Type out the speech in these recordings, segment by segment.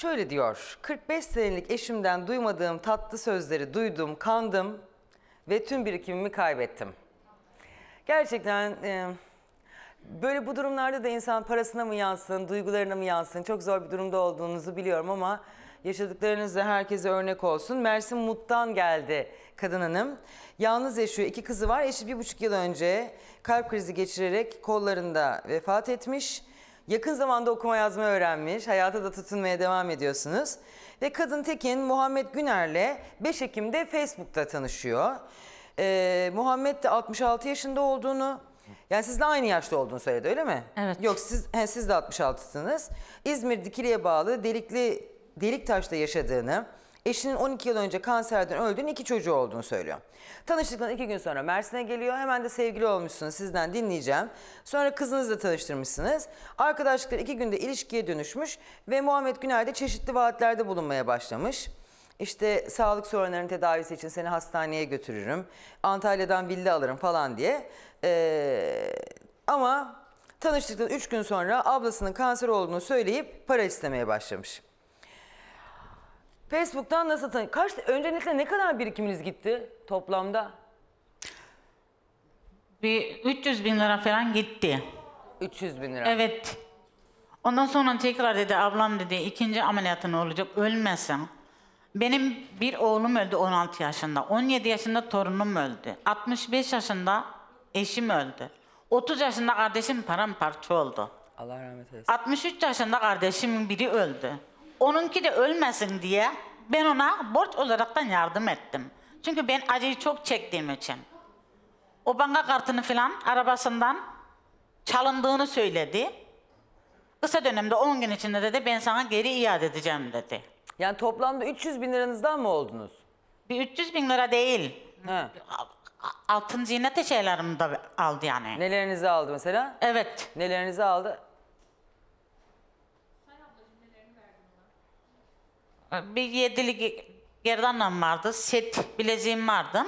Şöyle diyor, 45 senelik eşimden duymadığım tatlı sözleri duydum, kandım ve tüm birikimimi kaybettim. Gerçekten e, böyle bu durumlarda da insan parasına mı yansın, duygularına mı yansın çok zor bir durumda olduğunuzu biliyorum ama yaşadıklarınız herkese örnek olsun. Mersin Mut'tan geldi kadın hanım. Yalnız yaşıyor, iki kızı var. Eşi bir buçuk yıl önce kalp krizi geçirerek kollarında vefat etmiş. Yakın zamanda okuma yazma öğrenmiş, hayata da tutunmaya devam ediyorsunuz. Ve kadın Tekin Muhammed Güner'le 5 Ekim'de Facebook'ta tanışıyor. Ee, Muhammed de 66 yaşında olduğunu, yani sizinle aynı yaşta olduğunu söyledi öyle mi? Evet. Yok siz, he, siz de 66'sınız. İzmir Dikili'ye bağlı Delikli Deliktaş'ta yaşadığını, Eşinin 12 yıl önce kanserden öldüğünü iki çocuğu olduğunu söylüyor. Tanıştıktan iki gün sonra Mersin'e geliyor. Hemen de sevgili olmuşsunuz sizden dinleyeceğim. Sonra kızınızla tanıştırmışsınız. Arkadaşlıklar iki günde ilişkiye dönüşmüş ve Muhammed Güner de çeşitli vaatlerde bulunmaya başlamış. İşte sağlık sorunlarının tedavisi için seni hastaneye götürürüm. Antalya'dan villa alırım falan diye. Ee, ama tanıştıktan 3 gün sonra ablasının kanser olduğunu söyleyip para istemeye başlamış. Facebook'tan nasıl tanı? Kaç öncelikle ne kadar birikiminiz gitti toplamda? Bir 300 bin lira falan gitti. 300 bin lira. Evet. Ondan sonra tekrar dedi ablam dedi ikinci ameliyatın olacak ölmesin. Benim bir oğlum öldü 16 yaşında. 17 yaşında torunum öldü. 65 yaşında eşim öldü. 30 yaşında kardeşim paramparça oldu. Allah rahmet eylesin. 63 yaşında kardeşimin biri öldü. Onunki de ölmesin diye ben ona borç olaraktan yardım ettim. Çünkü ben acıyı çok çektiğim için. O banka kartını filan arabasından çalındığını söyledi. Kısa dönemde 10 gün içinde dedi ben sana geri iade edeceğim dedi. Yani toplamda 300 bin liranızdan mı oldunuz? Bir 300 bin lira değil. He. Altın ziynet şeylerimi de aldı yani. Nelerinizi aldı mesela? Evet. Nelerinizi aldı? Bir yedili gerdanım vardı. Set bileziğim vardı.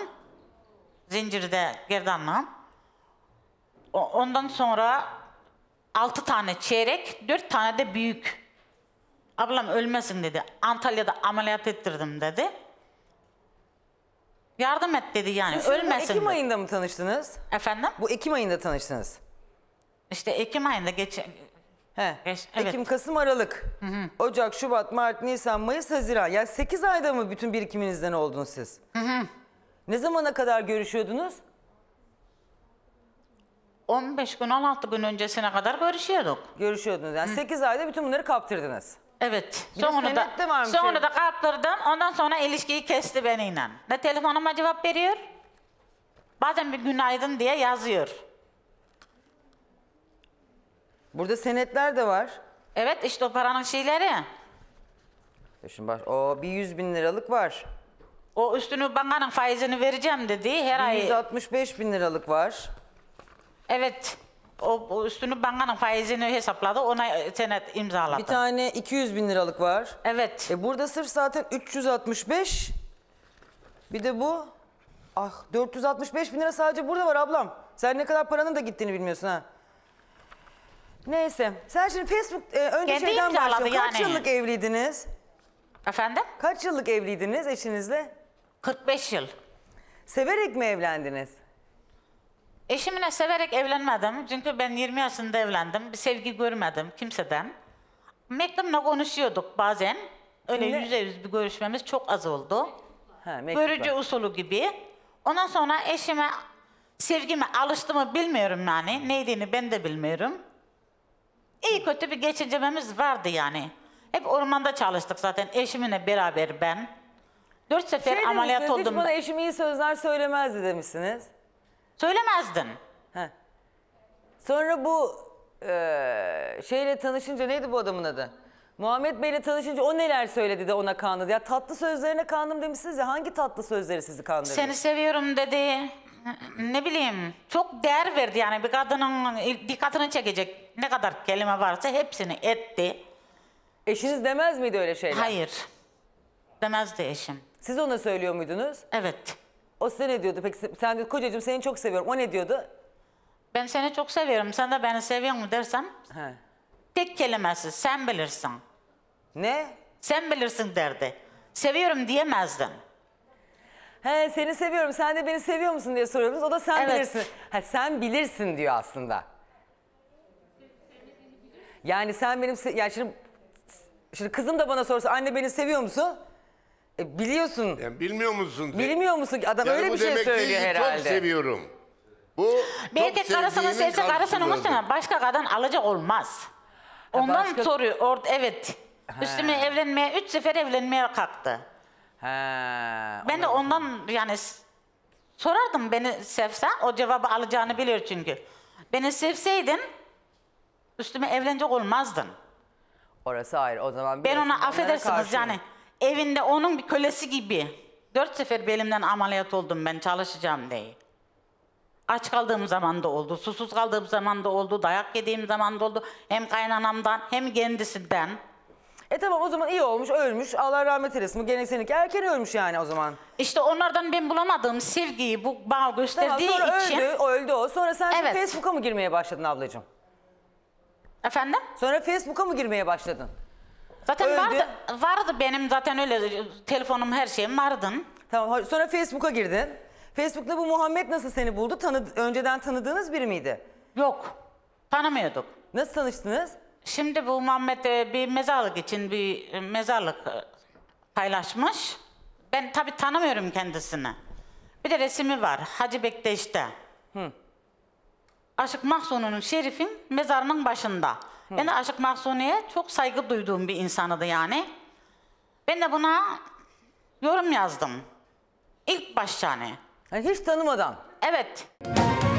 Zincirde gerdanım. Ondan sonra altı tane çeyrek, dört tane de büyük. Ablam ölmesin dedi. Antalya'da ameliyat ettirdim dedi. Yardım et dedi yani Siz ölmesin. Ekim dedi. ayında mı tanıştınız? Efendim? Bu Ekim ayında tanıştınız. İşte Ekim ayında geçen He. evet. Ekim, Kasım, Aralık. Hı hı. Ocak, Şubat, Mart, Nisan, Mayıs, Haziran. Yani 8 ayda mı bütün birikiminizden oldunuz siz? Hı hı. Ne zamana kadar görüşüyordunuz? 15 gün, 16 gün öncesine kadar görüşüyorduk. Görüşüyordunuz. Yani hı. 8 ayda bütün bunları kaptırdınız. Evet. sonra da, sonra da kaptırdım. Ondan sonra ilişkiyi kesti beni inan. Ne telefonuma cevap veriyor. Bazen bir günaydın diye yazıyor. Burada senetler de var. Evet işte o paranın şeyleri. E şimdi baş... O bir yüz bin liralık var. O üstünü bankanın faizini vereceğim dedi her ay. 165 bin liralık var. Evet. O, o üstünü bankanın faizini hesapladı. Ona senet imzaladı. Bir tane 200 bin liralık var. Evet. E burada sırf zaten 365. Bir de bu. Ah 465 bin lira sadece burada var ablam. Sen ne kadar paranın da gittiğini bilmiyorsun ha. Neyse. Sen şimdi Facebook e, önce Kendi şeyden imzaladı başlayalım. Kaç yıllık evliydiniz? Efendim? Kaç yıllık evliydiniz eşinizle? 45 yıl. Severek mi evlendiniz? Eşimle severek evlenmedim. Çünkü ben 20 yaşında evlendim. Bir sevgi görmedim kimseden. Mektupla konuşuyorduk bazen. Öyle Şimdi... yüze yüz bir görüşmemiz çok az oldu. Ha, mektupla. Görücü usulü gibi. Ondan sonra eşime sevgime alıştı mı bilmiyorum yani. Neydiğini ben de bilmiyorum. İyi kötü bir geçincememiz vardı yani. Hep ormanda çalıştık zaten eşimle beraber ben. Dört sefer Şey ameliyat oldum. hiç bana eşim iyi sözler söylemezdi demişsiniz. Söylemezdin. Sonra bu eee, şeyle tanışınca neydi bu adamın adı? Muhammed Bey'le tanışınca o neler söyledi de ona kandırdı. Ya tatlı sözlerine kandım demişsiniz ya hangi tatlı sözleri sizi kandırdı? Seni seviyorum dedi. Ne bileyim. Çok değer verdi yani bir kadının dikkatini çekecek ne kadar kelime varsa hepsini etti. Eşiniz demez miydi öyle şeyler? Hayır. Demezdi eşim. Siz ona söylüyor muydunuz? Evet. O size ne diyordu? Peki sen de kocacığım seni çok seviyorum. O ne diyordu? Ben seni çok seviyorum. Sen de beni seviyor mu dersem? He. Tek kelimesiz. sen bilirsin. Ne? Sen bilirsin derdi. Seviyorum diyemezdim. He seni seviyorum. Sen de beni seviyor musun diye soruyoruz. O da sen Evet. bilirsin. Ha sen bilirsin diyor aslında. Yani sen benim se- yani şimdi şimdi kızım da bana sorsa anne beni seviyor musun? E, biliyorsun. Yani bilmiyor musun? diye. Bilmiyor musun? Adam Yani öyle bir şey demek değil herhalde. Çok seviyorum. Bu çok Belki karısını sevdiğinin sevse karısını karşılığıdır. başka kadın alacak olmaz. Ondan başka- soruyor. Or- evet. Üstüme evlenmeye, üç sefer evlenmeye kalktı. Ha, Ben de ondan yani sorardım beni sevsen o cevabı alacağını biliyor çünkü. Beni sevseydin Üstüme evlenecek olmazdın. Orası ayrı. O zaman Ben ona affedersiniz yani evinde onun bir kölesi gibi. Dört sefer belimden ameliyat oldum ben çalışacağım diye. Aç kaldığım zaman da oldu, susuz kaldığım zaman da oldu, dayak yediğim zaman da oldu. Hem kaynanamdan hem kendisinden. E tamam o zaman iyi olmuş, ölmüş. Allah rahmet eylesin. Bu seninki erken ölmüş yani o zaman. İşte onlardan ben bulamadığım sevgiyi bu bağ gösterdiği Tamam sonra için. öldü, öldü o. Sonra sen Evet. Facebook'a mı girmeye başladın ablacığım? Efendim? Sonra Facebook'a mı girmeye başladın? Zaten Öldü. vardı, vardı benim zaten öyle telefonum her şeyim vardı. Tamam sonra Facebook'a girdin. Facebook'ta bu Muhammed nasıl seni buldu? Tanı, önceden tanıdığınız biri miydi? Yok. Tanımıyorduk. Nasıl tanıştınız? Şimdi bu Muhammed e, bir mezarlık için bir e, mezarlık e, paylaşmış. Ben tabii tanımıyorum kendisini. Bir de resmi var Hacı Bektaş'ta. Hı. Aşık Mahsun'un Şerif'in mezarının başında. Hı. Ben Aşık Mahsuni'ye çok saygı duyduğum bir insanıdı yani. Ben de buna yorum yazdım. İlk baş yani. yani hiç tanımadan. Evet.